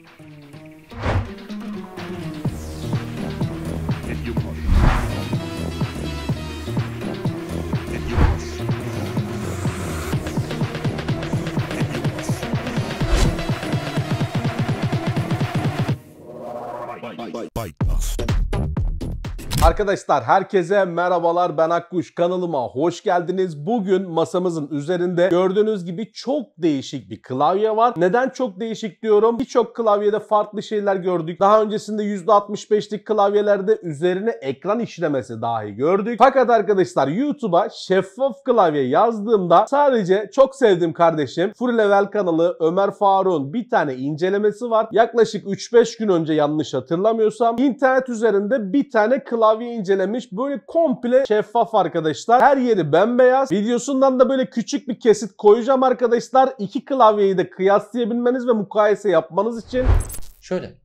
And Bite, bite, bite, bite us. Arkadaşlar herkese merhabalar ben Akkuş kanalıma hoş geldiniz. Bugün masamızın üzerinde gördüğünüz gibi çok değişik bir klavye var. Neden çok değişik diyorum? Birçok klavyede farklı şeyler gördük. Daha öncesinde %65'lik klavyelerde üzerine ekran işlemesi dahi gördük. Fakat arkadaşlar YouTube'a şeffaf klavye yazdığımda sadece çok sevdim kardeşim Full Level kanalı Ömer Faruk'un bir tane incelemesi var. Yaklaşık 3-5 gün önce yanlış hatırlamıyorsam internet üzerinde bir tane klavye mavi incelemiş. Böyle komple şeffaf arkadaşlar. Her yeri bembeyaz. Videosundan da böyle küçük bir kesit koyacağım arkadaşlar. İki klavyeyi de kıyaslayabilmeniz ve mukayese yapmanız için. Şöyle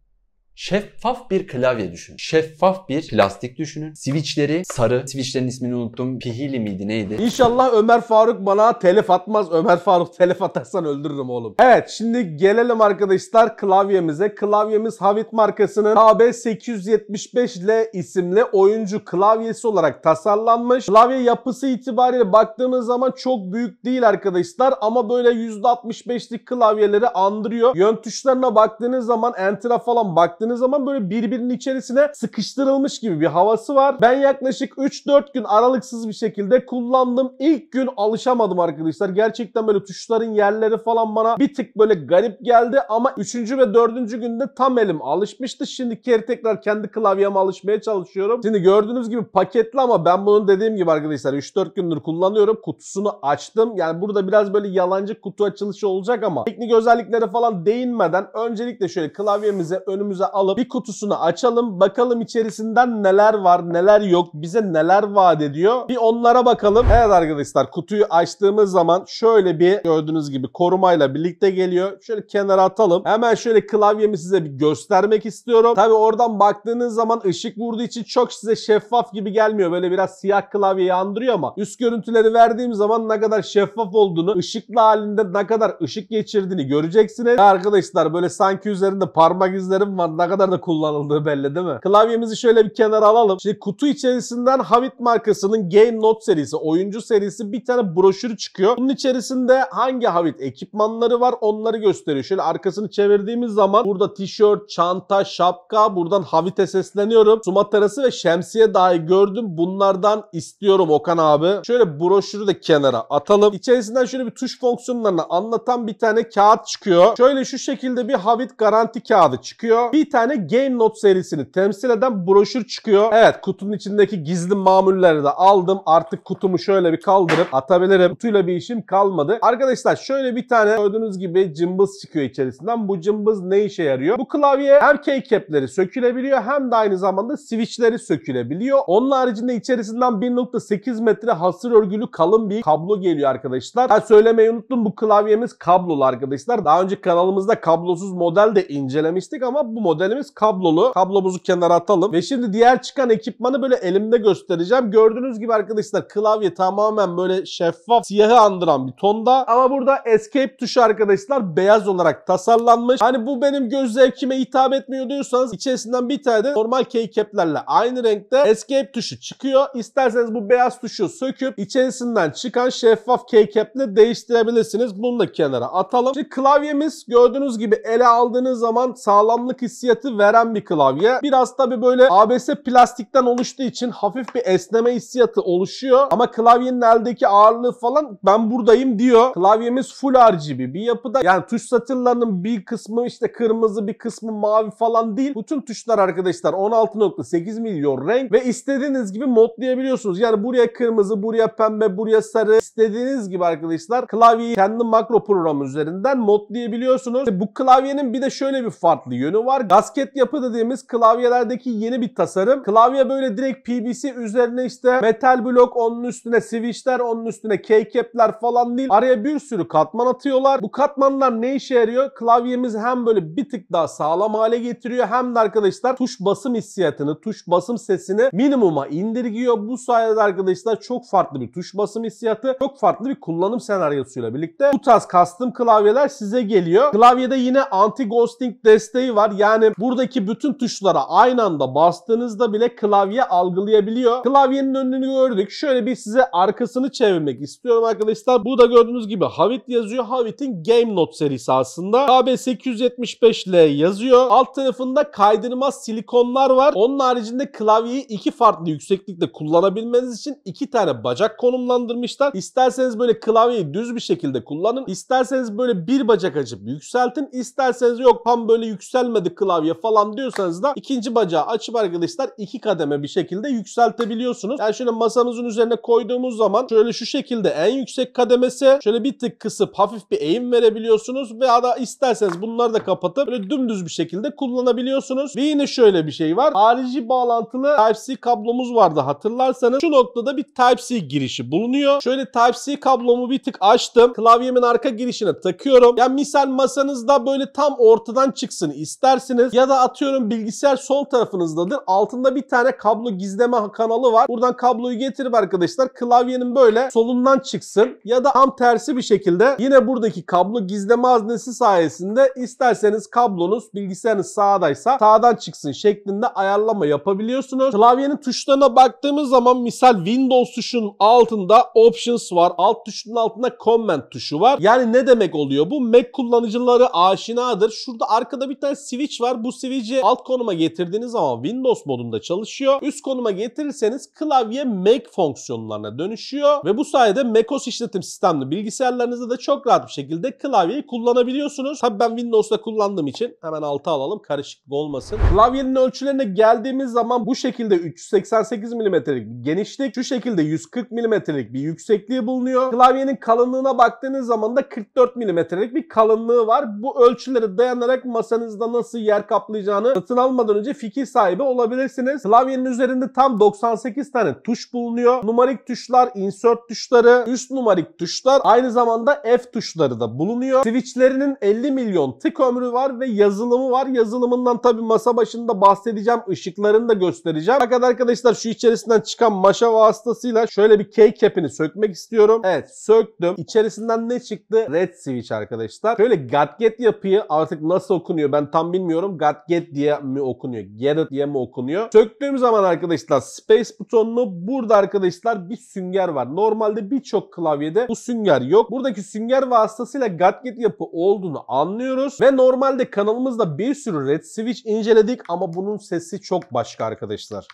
Şeffaf bir klavye düşünün. Şeffaf bir plastik düşünün. Switchleri sarı. Switchlerin ismini unuttum. Pihili miydi neydi? İnşallah Ömer Faruk bana telef atmaz. Ömer Faruk telef atarsan öldürürüm oğlum. Evet şimdi gelelim arkadaşlar klavyemize. Klavyemiz Havit markasının HB875L isimli oyuncu klavyesi olarak tasarlanmış. Klavye yapısı itibariyle baktığımız zaman çok büyük değil arkadaşlar. Ama böyle %65'lik klavyeleri andırıyor. Yön tuşlarına baktığınız zaman enter'a falan baktığınız baktığınız zaman böyle birbirinin içerisine sıkıştırılmış gibi bir havası var. Ben yaklaşık 3-4 gün aralıksız bir şekilde kullandım. İlk gün alışamadım arkadaşlar. Gerçekten böyle tuşların yerleri falan bana bir tık böyle garip geldi ama 3. ve 4. günde tam elim alışmıştı. Şimdi geri tekrar kendi klavyeme alışmaya çalışıyorum. Şimdi gördüğünüz gibi paketli ama ben bunun dediğim gibi arkadaşlar 3-4 gündür kullanıyorum. Kutusunu açtım. Yani burada biraz böyle yalancı kutu açılışı olacak ama teknik özelliklere falan değinmeden öncelikle şöyle klavyemize önümüze alıp bir kutusunu açalım. Bakalım içerisinden neler var neler yok bize neler vaat ediyor. Bir onlara bakalım. Evet arkadaşlar kutuyu açtığımız zaman şöyle bir gördüğünüz gibi korumayla birlikte geliyor. Şöyle kenara atalım. Hemen şöyle klavyemi size bir göstermek istiyorum. Tabi oradan baktığınız zaman ışık vurduğu için çok size şeffaf gibi gelmiyor. Böyle biraz siyah klavyeyi andırıyor ama üst görüntüleri verdiğim zaman ne kadar şeffaf olduğunu, ışıklı halinde ne kadar ışık geçirdiğini göreceksiniz. Arkadaşlar böyle sanki üzerinde parmak izlerim var ne kadar da kullanıldığı belli değil mi? Klavyemizi şöyle bir kenara alalım. Şimdi kutu içerisinden Havit markasının Game Note serisi, oyuncu serisi bir tane broşür çıkıyor. Bunun içerisinde hangi Havit ekipmanları var onları gösteriyor. Şöyle arkasını çevirdiğimiz zaman burada tişört, çanta, şapka, buradan Havit'e sesleniyorum. Su ve şemsiye dahi gördüm. Bunlardan istiyorum Okan abi. Şöyle broşürü de kenara atalım. İçerisinden şöyle bir tuş fonksiyonlarını anlatan bir tane kağıt çıkıyor. Şöyle şu şekilde bir Havit garanti kağıdı çıkıyor. Bir tane Game Note serisini temsil eden broşür çıkıyor. Evet kutunun içindeki gizli mamulleri de aldım. Artık kutumu şöyle bir kaldırıp atabilirim. Kutuyla bir işim kalmadı. Arkadaşlar şöyle bir tane gördüğünüz gibi cımbız çıkıyor içerisinden. Bu cımbız ne işe yarıyor? Bu klavye hem keycapleri sökülebiliyor hem de aynı zamanda switchleri sökülebiliyor. Onun haricinde içerisinden 1.8 metre hasır örgülü kalın bir kablo geliyor arkadaşlar. Ben söylemeyi unuttum bu klavyemiz kablolu arkadaşlar. Daha önce kanalımızda kablosuz model de incelemiştik ama bu model modelimiz kablolu. Kablomuzu kenara atalım. Ve şimdi diğer çıkan ekipmanı böyle elimde göstereceğim. Gördüğünüz gibi arkadaşlar klavye tamamen böyle şeffaf siyahı andıran bir tonda. Ama burada escape tuşu arkadaşlar beyaz olarak tasarlanmış. Hani bu benim göz zevkime hitap etmiyor diyorsanız içerisinden bir tane de normal keycaplerle aynı renkte escape tuşu çıkıyor. İsterseniz bu beyaz tuşu söküp içerisinden çıkan şeffaf keycaple değiştirebilirsiniz. Bunu da kenara atalım. Şimdi klavyemiz gördüğünüz gibi ele aldığınız zaman sağlamlık hissi hissiyatı veren bir klavye. Biraz tabii böyle ABS plastikten oluştuğu için hafif bir esneme hissiyatı oluşuyor. Ama klavyenin eldeki ağırlığı falan ben buradayım diyor. Klavyemiz full RGB bir yapıda. Yani tuş satırlarının bir kısmı işte kırmızı bir kısmı mavi falan değil. Bütün tuşlar arkadaşlar 16.8 milyon renk ve istediğiniz gibi modlayabiliyorsunuz. Yani buraya kırmızı, buraya pembe, buraya sarı istediğiniz gibi arkadaşlar klavyeyi kendi makro programı üzerinden modlayabiliyorsunuz. Bu klavyenin bir de şöyle bir farklı yönü var. Gasket yapı dediğimiz klavyelerdeki yeni bir tasarım. Klavye böyle direkt PVC üzerine işte metal blok onun üstüne switchler onun üstüne keycap'ler falan değil. Araya bir sürü katman atıyorlar. Bu katmanlar ne işe yarıyor? Klavyemiz hem böyle bir tık daha sağlam hale getiriyor hem de arkadaşlar tuş basım hissiyatını, tuş basım sesini minimuma indirgiyor. Bu sayede arkadaşlar çok farklı bir tuş basım hissiyatı, çok farklı bir kullanım senaryosuyla birlikte bu tarz custom klavyeler size geliyor. Klavyede yine anti-ghosting desteği var. Yani yani buradaki bütün tuşlara aynı anda bastığınızda bile klavye algılayabiliyor. Klavyenin önünü gördük. Şöyle bir size arkasını çevirmek istiyorum arkadaşlar. Bu da gördüğünüz gibi Havit yazıyor. Havit'in Game Note serisi aslında. KB875L yazıyor. Alt tarafında kaydırmaz silikonlar var. Onun haricinde klavyeyi iki farklı yükseklikte kullanabilmeniz için iki tane bacak konumlandırmışlar. İsterseniz böyle klavyeyi düz bir şekilde kullanın. İsterseniz böyle bir bacak açıp yükseltin. İsterseniz yok tam böyle yükselmedi klavye klavye falan diyorsanız da ikinci bacağı açıp arkadaşlar iki kademe bir şekilde yükseltebiliyorsunuz. Yani şöyle masamızın üzerine koyduğumuz zaman şöyle şu şekilde en yüksek kademesi şöyle bir tık kısıp hafif bir eğim verebiliyorsunuz veya da isterseniz bunları da kapatıp böyle dümdüz bir şekilde kullanabiliyorsunuz. Ve yine şöyle bir şey var. Harici bağlantılı Type-C kablomuz vardı hatırlarsanız. Şu noktada bir Type-C girişi bulunuyor. Şöyle Type-C kablomu bir tık açtım. Klavyemin arka girişine takıyorum. Yani misal masanızda böyle tam ortadan çıksın isterseniz alabilirsiniz. Ya da atıyorum bilgisayar sol tarafınızdadır. Altında bir tane kablo gizleme kanalı var. Buradan kabloyu getirip arkadaşlar klavyenin böyle solundan çıksın. Ya da tam tersi bir şekilde yine buradaki kablo gizleme haznesi sayesinde isterseniz kablonuz bilgisayarınız sağdaysa sağdan çıksın şeklinde ayarlama yapabiliyorsunuz. Klavyenin tuşlarına baktığımız zaman misal Windows tuşunun altında Options var. Alt tuşunun altında Command tuşu var. Yani ne demek oluyor bu? Mac kullanıcıları aşinadır. Şurada arkada bir tane switch var arkadaşlar bu switch'i alt konuma getirdiğiniz zaman Windows modunda çalışıyor. Üst konuma getirirseniz klavye Mac fonksiyonlarına dönüşüyor ve bu sayede macOS işletim sistemli bilgisayarlarınızda da çok rahat bir şekilde klavyeyi kullanabiliyorsunuz. Tabii ben Windows'ta kullandığım için hemen alta alalım karışıklık olmasın. Klavyenin ölçülerine geldiğimiz zaman bu şekilde 388 mm'lik genişlik, şu şekilde 140 mm'lik bir yüksekliği bulunuyor. Klavyenin kalınlığına baktığınız zaman da 44 mm'lik bir kalınlığı var. Bu ölçülere dayanarak masanızda nasıl yer olarak kaplayacağını satın almadan önce fikir sahibi olabilirsiniz. Klavyenin üzerinde tam 98 tane tuş bulunuyor. Numarik tuşlar, insert tuşları, üst numarik tuşlar aynı zamanda F tuşları da bulunuyor. Switch'lerinin 50 milyon tık ömrü var ve yazılımı var. Yazılımından tabi masa başında bahsedeceğim. ışıklarını da göstereceğim. Fakat arkadaşlar şu içerisinden çıkan maşa vasıtasıyla şöyle bir key cap'ini sökmek istiyorum. Evet söktüm. İçerisinden ne çıktı? Red Switch arkadaşlar. Şöyle gadget yapıyı artık nasıl okunuyor ben tam bilmiyorum. Gatget diye mi okunuyor? Garrett diye mi okunuyor? Söktüğüm zaman arkadaşlar space butonunu burada arkadaşlar bir sünger var. Normalde birçok klavyede bu sünger yok. Buradaki sünger vasıtasıyla Gatget yapı olduğunu anlıyoruz. Ve normalde kanalımızda bir sürü Red Switch inceledik ama bunun sesi çok başka arkadaşlar.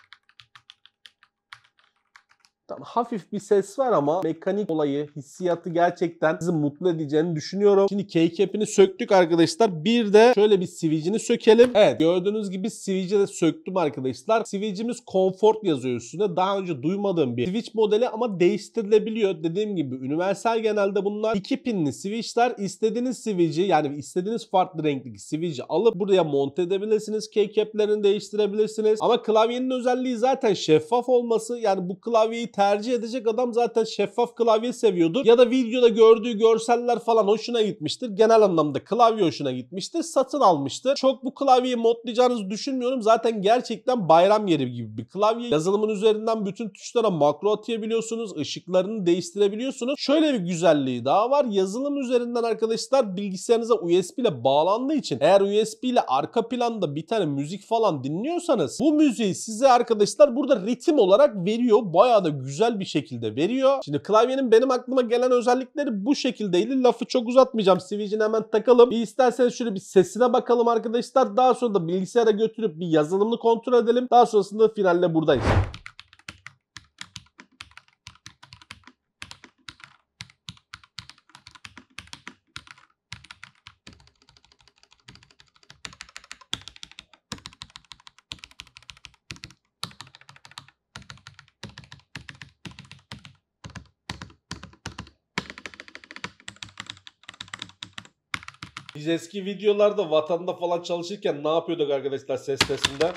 Tam hafif bir ses var ama mekanik olayı, hissiyatı gerçekten sizi mutlu edeceğini düşünüyorum. Şimdi k keycap'ini söktük arkadaşlar. Bir de şöyle bir sivicini sökelim. Evet gördüğünüz gibi sivici de söktüm arkadaşlar. Sivicimiz Comfort yazıyor üstünde. Daha önce duymadığım bir switch modeli ama değiştirilebiliyor. Dediğim gibi üniversal genelde bunlar 2 pinli switchler. İstediğiniz sivici yani istediğiniz farklı renkli sivici alıp buraya monte edebilirsiniz. k Keycap'lerini değiştirebilirsiniz. Ama klavyenin özelliği zaten şeffaf olması. Yani bu klavyeyi tercih edecek adam zaten şeffaf klavye seviyordu. Ya da videoda gördüğü görseller falan hoşuna gitmiştir. Genel anlamda klavye hoşuna gitmiştir. Satın almıştır. Çok bu klavyeyi modlayacağınızı düşünmüyorum. Zaten gerçekten bayram yeri gibi bir klavye. Yazılımın üzerinden bütün tuşlara makro atayabiliyorsunuz. ışıklarını değiştirebiliyorsunuz. Şöyle bir güzelliği daha var. Yazılım üzerinden arkadaşlar bilgisayarınıza USB ile bağlandığı için eğer USB ile arka planda bir tane müzik falan dinliyorsanız bu müziği size arkadaşlar burada ritim olarak veriyor. Bayağı da güzel bir şekilde veriyor. Şimdi klavyenin benim aklıma gelen özellikleri bu şekildeydi. Lafı çok uzatmayacağım. Switch'ini hemen takalım. Bir isterseniz şöyle bir sesine bakalım arkadaşlar. Daha sonra da bilgisayara götürüp bir yazılımını kontrol edelim. Daha sonrasında finalle buradayız. Biz eski videolarda vatanda falan çalışırken ne yapıyorduk arkadaşlar ses sesinde?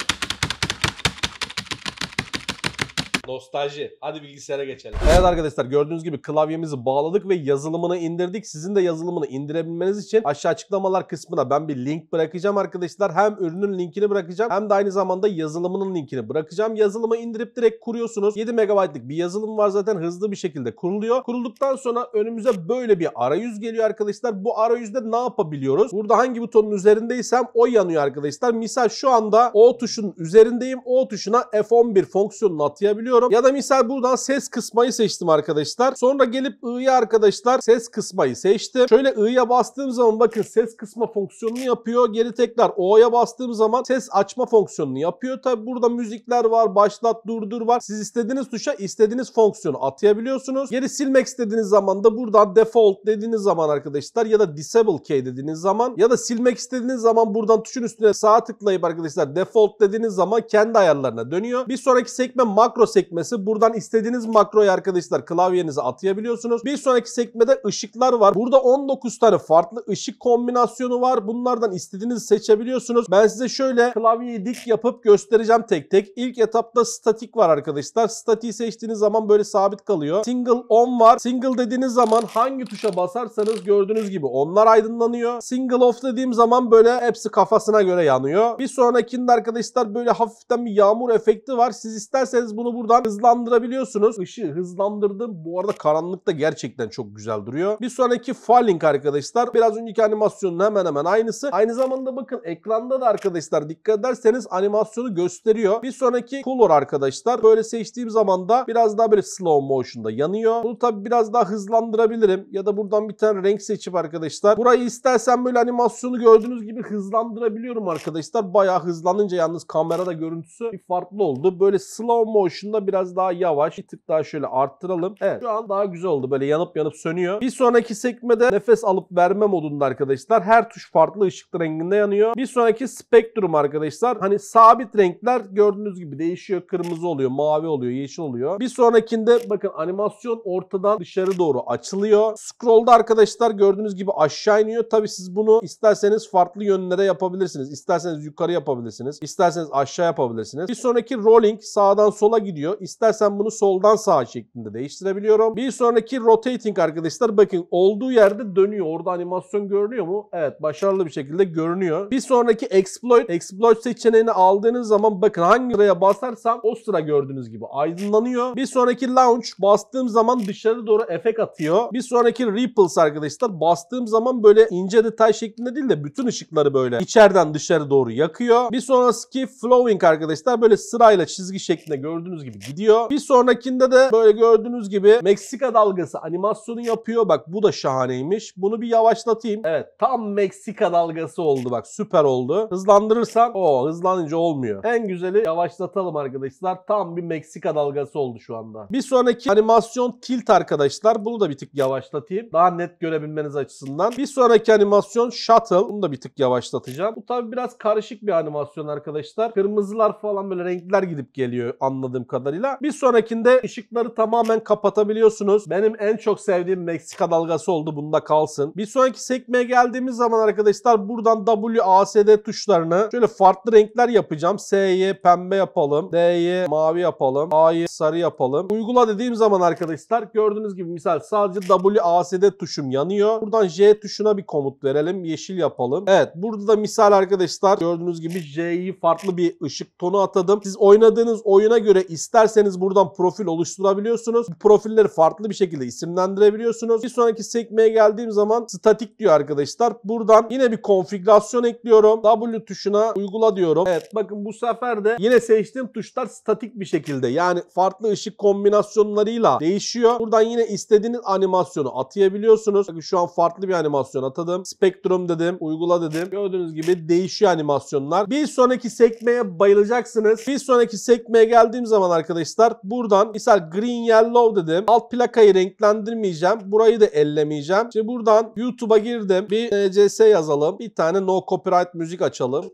Nostalji. Hadi bilgisayara geçelim. Evet arkadaşlar gördüğünüz gibi klavyemizi bağladık ve yazılımını indirdik. Sizin de yazılımını indirebilmeniz için aşağı açıklamalar kısmına ben bir link bırakacağım arkadaşlar. Hem ürünün linkini bırakacağım hem de aynı zamanda yazılımının linkini bırakacağım. Yazılımı indirip direkt kuruyorsunuz. 7 MB'lık bir yazılım var zaten hızlı bir şekilde kuruluyor. Kurulduktan sonra önümüze böyle bir arayüz geliyor arkadaşlar. Bu arayüzde ne yapabiliyoruz? Burada hangi butonun üzerindeysem o yanıyor arkadaşlar. Misal şu anda O tuşun üzerindeyim. O tuşuna F11 fonksiyonunu atayabiliyorum seçiyorum. Ya da misal buradan ses kısmayı seçtim arkadaşlar. Sonra gelip I'ya arkadaşlar ses kısmayı seçtim. Şöyle I'ya bastığım zaman bakın ses kısma fonksiyonunu yapıyor. Geri tekrar O'ya bastığım zaman ses açma fonksiyonunu yapıyor. Tabi burada müzikler var, başlat, durdur var. Siz istediğiniz tuşa istediğiniz fonksiyonu atayabiliyorsunuz. Geri silmek istediğiniz zaman da buradan default dediğiniz zaman arkadaşlar ya da disable key dediğiniz zaman ya da silmek istediğiniz zaman buradan tuşun üstüne sağ tıklayıp arkadaşlar default dediğiniz zaman kendi ayarlarına dönüyor. Bir sonraki sekme makro sekme sekmesi. Buradan istediğiniz makroyu arkadaşlar klavyenize atayabiliyorsunuz. Bir sonraki sekmede ışıklar var. Burada 19 tane farklı ışık kombinasyonu var. Bunlardan istediğinizi seçebiliyorsunuz. Ben size şöyle klavyeyi dik yapıp göstereceğim tek tek. İlk etapta statik var arkadaşlar. Statiği seçtiğiniz zaman böyle sabit kalıyor. Single on var. Single dediğiniz zaman hangi tuşa basarsanız gördüğünüz gibi onlar aydınlanıyor. Single off dediğim zaman böyle hepsi kafasına göre yanıyor. Bir sonrakinde arkadaşlar böyle hafiften bir yağmur efekti var. Siz isterseniz bunu buradan buradan hızlandırabiliyorsunuz. Işığı hızlandırdım. Bu arada karanlıkta gerçekten çok güzel duruyor. Bir sonraki Falling arkadaşlar. Biraz önceki animasyonun hemen hemen aynısı. Aynı zamanda bakın ekranda da arkadaşlar dikkat ederseniz animasyonu gösteriyor. Bir sonraki Color arkadaşlar. Böyle seçtiğim zaman da biraz daha böyle slow motion'da yanıyor. Bunu tabi biraz daha hızlandırabilirim. Ya da buradan bir tane renk seçip arkadaşlar. Burayı istersen böyle animasyonu gördüğünüz gibi hızlandırabiliyorum arkadaşlar. Bayağı hızlanınca yalnız kamerada görüntüsü bir farklı oldu. Böyle slow motion'da biraz daha yavaş. Bir tık daha şöyle arttıralım. Evet şu an daha güzel oldu. Böyle yanıp yanıp sönüyor. Bir sonraki sekmede nefes alıp verme modunda arkadaşlar. Her tuş farklı ışık renginde yanıyor. Bir sonraki spektrum arkadaşlar. Hani sabit renkler gördüğünüz gibi değişiyor. Kırmızı oluyor, mavi oluyor, yeşil oluyor. Bir sonrakinde bakın animasyon ortadan dışarı doğru açılıyor. Scroll'da arkadaşlar gördüğünüz gibi aşağı iniyor. Tabi siz bunu isterseniz farklı yönlere yapabilirsiniz. İsterseniz yukarı yapabilirsiniz. İsterseniz aşağı yapabilirsiniz. Bir sonraki rolling sağdan sola gidiyor değiştiriyor. İstersen bunu soldan sağa şeklinde değiştirebiliyorum. Bir sonraki rotating arkadaşlar bakın olduğu yerde dönüyor. Orada animasyon görünüyor mu? Evet başarılı bir şekilde görünüyor. Bir sonraki exploit. Exploit seçeneğini aldığınız zaman bakın hangi sıraya basarsam o sıra gördüğünüz gibi aydınlanıyor. Bir sonraki launch bastığım zaman dışarı doğru efekt atıyor. Bir sonraki ripples arkadaşlar bastığım zaman böyle ince detay şeklinde değil de bütün ışıkları böyle içeriden dışarı doğru yakıyor. Bir sonraki flowing arkadaşlar böyle sırayla çizgi şeklinde gördüğünüz gibi gibi gidiyor. Bir sonrakinde de böyle gördüğünüz gibi Meksika dalgası animasyonu yapıyor. Bak bu da şahaneymiş. Bunu bir yavaşlatayım. Evet tam Meksika dalgası oldu bak süper oldu. Hızlandırırsan o hızlanınca olmuyor. En güzeli yavaşlatalım arkadaşlar. Tam bir Meksika dalgası oldu şu anda. Bir sonraki animasyon tilt arkadaşlar. Bunu da bir tık yavaşlatayım. Daha net görebilmeniz açısından. Bir sonraki animasyon shuttle. Bunu da bir tık yavaşlatacağım. Bu tabi biraz karışık bir animasyon arkadaşlar. Kırmızılar falan böyle renkler gidip geliyor anladığım kadarıyla kadarıyla. Bir sonrakinde ışıkları tamamen kapatabiliyorsunuz. Benim en çok sevdiğim Meksika dalgası oldu. Bunda kalsın. Bir sonraki sekmeye geldiğimiz zaman arkadaşlar buradan W, A, S, D tuşlarını şöyle farklı renkler yapacağım. S'yi pembe yapalım. D'yi mavi yapalım. A'yı sarı yapalım. Uygula dediğim zaman arkadaşlar gördüğünüz gibi misal sadece W, A, S, D tuşum yanıyor. Buradan J tuşuna bir komut verelim. Yeşil yapalım. Evet burada da misal arkadaşlar gördüğünüz gibi J'yi farklı bir ışık tonu atadım. Siz oynadığınız oyuna göre ister İsterseniz buradan profil oluşturabiliyorsunuz. Bu profilleri farklı bir şekilde isimlendirebiliyorsunuz. Bir sonraki sekmeye geldiğim zaman statik diyor arkadaşlar. Buradan yine bir konfigürasyon ekliyorum. W tuşuna uygula diyorum. Evet bakın bu sefer de yine seçtiğim tuşlar statik bir şekilde yani farklı ışık kombinasyonlarıyla değişiyor. Buradan yine istediğiniz animasyonu atayabiliyorsunuz. Bakın şu an farklı bir animasyon atadım. Spektrum dedim, uygula dedim. Gördüğünüz gibi değişiyor animasyonlar. Bir sonraki sekmeye bayılacaksınız. Bir sonraki sekmeye geldiğim zaman arkadaşlar arkadaşlar. Buradan misal green yellow dedim. Alt plakayı renklendirmeyeceğim. Burayı da ellemeyeceğim. Şimdi buradan YouTube'a girdim. Bir NCS yazalım. Bir tane no copyright müzik açalım.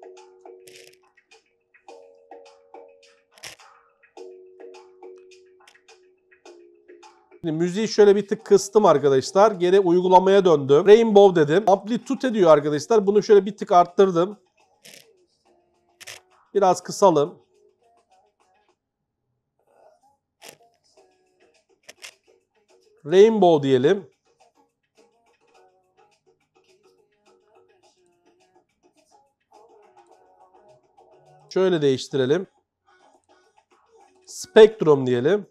Şimdi müziği şöyle bir tık kıstım arkadaşlar. Geri uygulamaya döndüm. Rainbow dedim. Amplitude ediyor arkadaşlar. Bunu şöyle bir tık arttırdım. Biraz kısalım. Rainbow diyelim. Şöyle değiştirelim. Spektrum diyelim.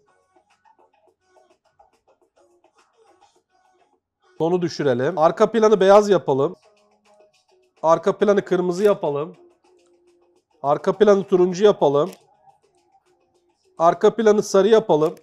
Tonu düşürelim. Arka planı beyaz yapalım. Arka planı kırmızı yapalım. Arka planı turuncu yapalım. Arka planı sarı yapalım.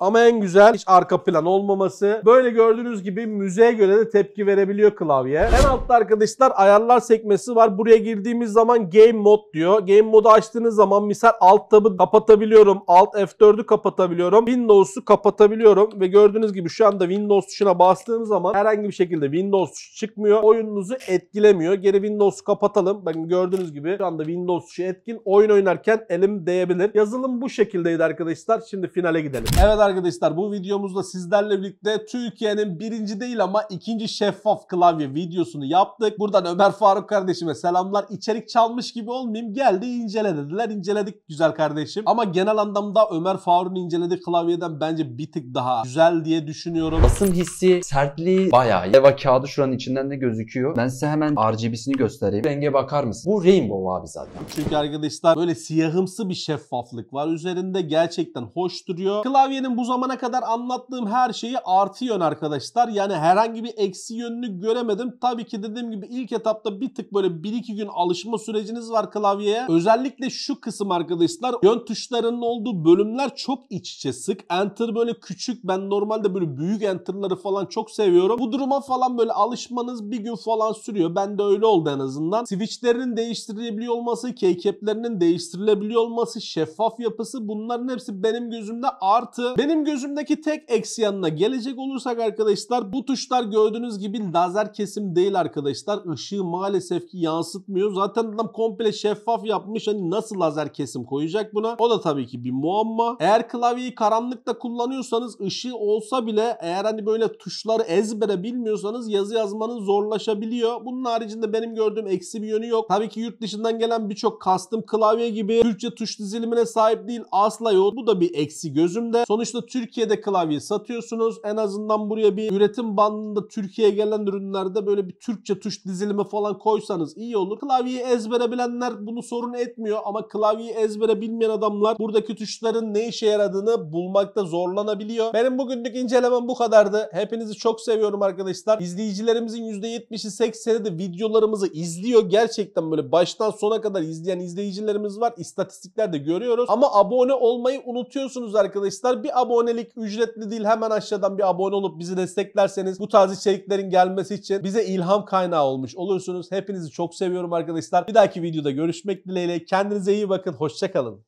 Ama en güzel hiç arka plan olmaması. Böyle gördüğünüz gibi müzeye göre de tepki verebiliyor klavye. En altta arkadaşlar ayarlar sekmesi var. Buraya girdiğimiz zaman game mod diyor. Game modu açtığınız zaman misal alt tabı kapatabiliyorum. Alt F4'ü kapatabiliyorum. Windows'u kapatabiliyorum. Ve gördüğünüz gibi şu anda Windows tuşuna bastığım zaman herhangi bir şekilde Windows çıkmıyor. Oyununuzu etkilemiyor. Geri Windows'u kapatalım. Bakın gördüğünüz gibi şu anda Windows tuşu etkin. Oyun oynarken elim değebilir. Yazılım bu şekildeydi arkadaşlar. Şimdi finale gidelim. Evet arkadaşlar arkadaşlar bu videomuzda sizlerle birlikte Türkiye'nin birinci değil ama ikinci şeffaf klavye videosunu yaptık. Buradan Ömer Faruk kardeşime selamlar. İçerik çalmış gibi olmayayım geldi incele dediler. İnceledik güzel kardeşim. Ama genel anlamda Ömer Faruk'un incelediği klavyeden bence bir tık daha güzel diye düşünüyorum. Basım hissi, sertliği bayağı iyi. Eva kağıdı şuranın içinden de gözüküyor. Ben size hemen RGB'sini göstereyim. Renge bakar mısın? Bu Rainbow abi zaten. Çünkü arkadaşlar böyle siyahımsı bir şeffaflık var. Üzerinde gerçekten hoş duruyor. Klavyenin bu bu zamana kadar anlattığım her şeyi artı yön arkadaşlar. Yani herhangi bir eksi yönünü göremedim. Tabii ki dediğim gibi ilk etapta bir tık böyle 1-2 gün alışma süreciniz var klavyeye. Özellikle şu kısım arkadaşlar yön tuşlarının olduğu bölümler çok iç içe sık. Enter böyle küçük ben normalde böyle büyük enterları falan çok seviyorum. Bu duruma falan böyle alışmanız bir gün falan sürüyor. Ben de öyle oldu en azından. switchlerin değiştirilebiliyor olması, keycaplerinin değiştirilebiliyor olması, şeffaf yapısı bunların hepsi benim gözümde artı. Benim benim gözümdeki tek eksi yanına gelecek olursak arkadaşlar bu tuşlar gördüğünüz gibi lazer kesim değil arkadaşlar. Işığı maalesef ki yansıtmıyor. Zaten adam komple şeffaf yapmış. Hani nasıl lazer kesim koyacak buna? O da tabii ki bir muamma. Eğer klavyeyi karanlıkta kullanıyorsanız ışığı olsa bile eğer hani böyle tuşları ezbere bilmiyorsanız yazı yazmanın zorlaşabiliyor. Bunun haricinde benim gördüğüm eksi bir yönü yok. Tabii ki yurt dışından gelen birçok custom klavye gibi Türkçe tuş dizilimine sahip değil asla yok. Bu da bir eksi gözümde. Sonuç Sonuçta Türkiye'de klavye satıyorsunuz. En azından buraya bir üretim bandında Türkiye'ye gelen ürünlerde böyle bir Türkçe tuş dizilimi falan koysanız iyi olur. Klavyeyi ezbere bilenler bunu sorun etmiyor ama klavyeyi ezbere bilmeyen adamlar buradaki tuşların ne işe yaradığını bulmakta zorlanabiliyor. Benim bugünlük incelemem bu kadardı. Hepinizi çok seviyorum arkadaşlar. İzleyicilerimizin %70'i 80'i de videolarımızı izliyor. Gerçekten böyle baştan sona kadar izleyen izleyicilerimiz var. İstatistiklerde görüyoruz. Ama abone olmayı unutuyorsunuz arkadaşlar. Bir abonelik ücretli değil. Hemen aşağıdan bir abone olup bizi desteklerseniz bu tarz içeriklerin gelmesi için bize ilham kaynağı olmuş olursunuz. Hepinizi çok seviyorum arkadaşlar. Bir dahaki videoda görüşmek dileğiyle. Kendinize iyi bakın. Hoşçakalın.